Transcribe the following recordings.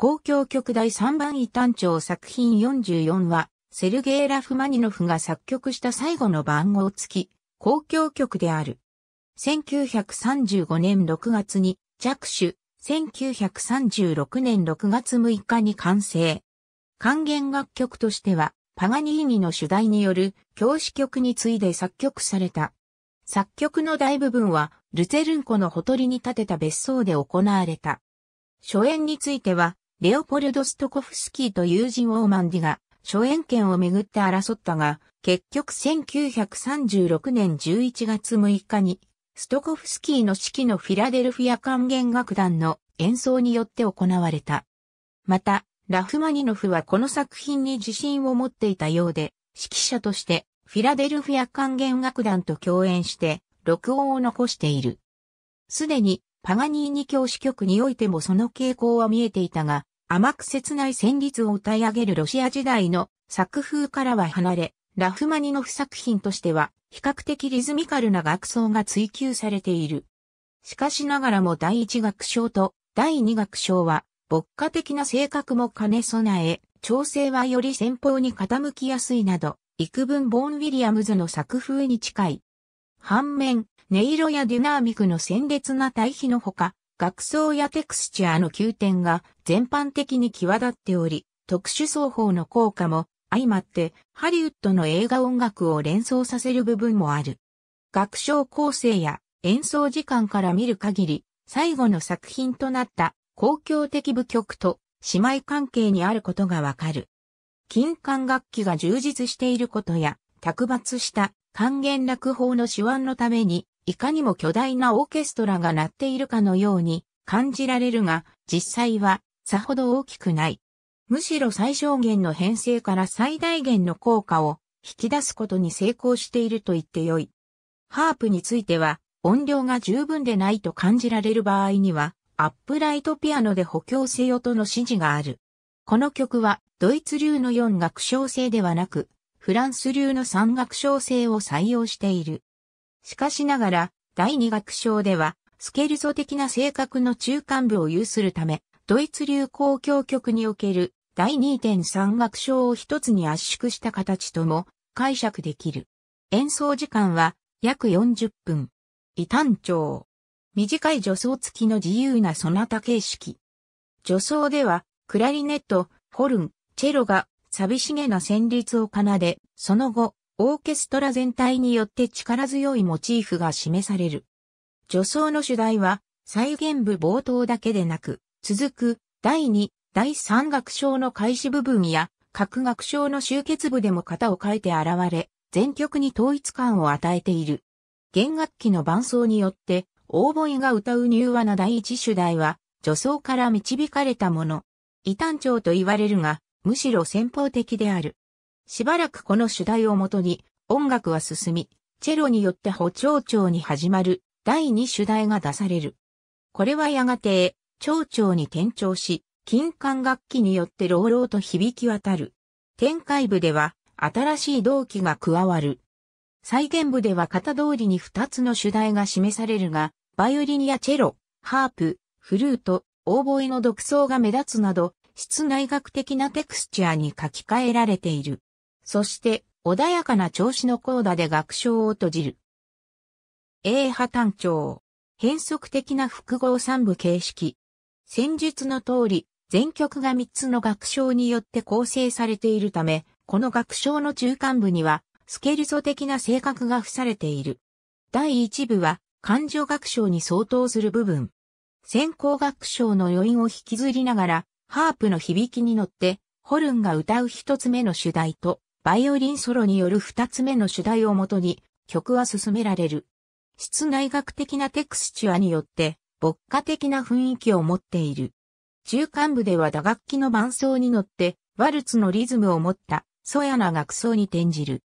公共曲第3番異端調作品44は、セルゲイ・ラフマニノフが作曲した最後の番号付き、公共曲である。1935年6月に着手、1936年6月6日に完成。還元楽曲としては、パガニーニの主題による教師曲に次いで作曲された。作曲の大部分は、ルツェルンコのほとりに建てた別荘で行われた。初演については、レオポルド・ストコフスキーと友人オーマンディが、初演権をめぐって争ったが、結局1936年11月6日に、ストコフスキーの指揮のフィラデルフィア管弦楽団の演奏によって行われた。また、ラフマニノフはこの作品に自信を持っていたようで、指揮者としてフィラデルフィア管弦楽団と共演して録音を残している。すでにパガニーニ教師局においてもその傾向は見えていたが、甘く切ない旋律を歌い上げるロシア時代の作風からは離れ、ラフマニノフ作品としては比較的リズミカルな楽奏が追求されている。しかしながらも第一楽章と第二楽章は、牧歌的な性格も兼ね備え、調整はより先方に傾きやすいなど、幾分ボーン・ウィリアムズの作風に近い。反面、音色やディナーミクの鮮烈な対比のほか、学装やテクスチャーの急転が全般的に際立っており、特殊奏法の効果も相まってハリウッドの映画音楽を連想させる部分もある。学章構成や演奏時間から見る限り、最後の作品となった公共的部曲と姉妹関係にあることがわかる。金管楽器が充実していることや、卓抜した還元楽法の手腕のためにいかにも巨大なオーケストラが鳴っているかのように感じられるが、実際はさほど大きくない。むしろ最小限の編成から最大限の効果を引き出すことに成功していると言ってよい。ハープについては音量が十分でないと感じられる場合には、アップライトピアノで補強せよとの指示がある。この曲はドイツ流の4楽章制ではなく、フランス流の3楽章制を採用している。しかしながら、第二楽章では、スケルゾ的な性格の中間部を有するため、ドイツ流交響曲における第2.3楽章を一つに圧縮した形とも解釈できる。演奏時間は約40分。異端調。短い助走付きの自由なそなた形式。助走では、クラリネット、ホルン、チェロが寂しげな旋律を奏で、その後、オーケストラ全体によって力強いモチーフが示される。助走の主題は、再現部冒頭だけでなく、続く、第2、第3楽章の開始部分や、各楽章の終結部でも型を変えて現れ、全曲に統一感を与えている。弦楽器の伴奏によって、オーボイが歌う柔和な第一主題は、助走から導かれたもの。異端調と言われるが、むしろ先方的である。しばらくこの主題をもとに、音楽は進み、チェロによって補聴調に始まる第二主題が出される。これはやがて、長調に転調し、金管楽器によって朗々と響き渡る。展開部では、新しい動機が加わる。再現部では型通りに二つの主題が示されるが、バイオリンやチェロ、ハープ、フルート、オーボエの独奏が目立つなど、室内学的なテクスチャーに書き換えられている。そして、穏やかな調子のコーダで学章を閉じる。A 波単調。変則的な複合三部形式。戦術の通り、全曲が3つの楽章によって構成されているため、この楽章の中間部には、スケルソ的な性格が付されている。第1部は、感情楽章に相当する部分。先行楽章の余韻を引きずりながら、ハープの響きに乗って、ホルンが歌う一つ目の主題と、バイオリンソロによる二つ目の主題をもとに曲は進められる。室内学的なテクスチュアによって、牧歌的な雰囲気を持っている。中間部では打楽器の伴奏に乗って、ワルツのリズムを持った、ソヤな楽奏に転じる。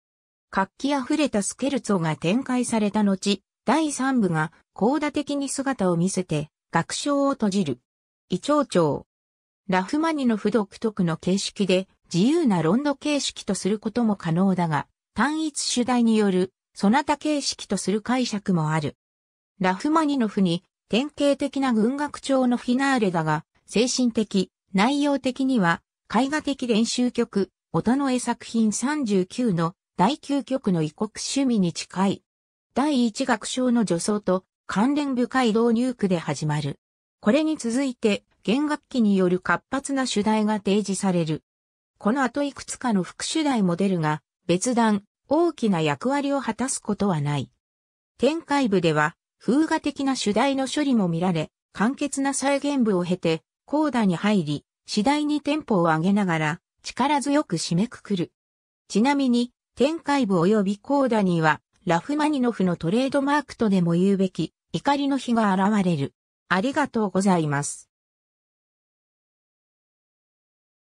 活気あふれたスケルツォが展開された後、第3部が高打的に姿を見せて、楽章を閉じる。イ長調。ラフマニノフ独特の形式で、自由なロンド形式とすることも可能だが、単一主題による、そなた形式とする解釈もある。ラフマニノフに、典型的な軍学調のフィナーレだが、精神的、内容的には、絵画的練習曲、音の絵作品39の第9曲の異国趣味に近い。第1楽章の助走と関連深い導入句で始まる。これに続いて、弦楽器による活発な主題が提示される。この後いくつかの副主題も出るが、別段、大きな役割を果たすことはない。展開部では、風画的な主題の処理も見られ、簡潔な再現部を経て、コーダに入り、次第にテンポを上げながら、力強く締めくくる。ちなみに、展開部及びコーダには、ラフマニノフのトレードマークとでも言うべき、怒りの日が現れる。ありがとうございます。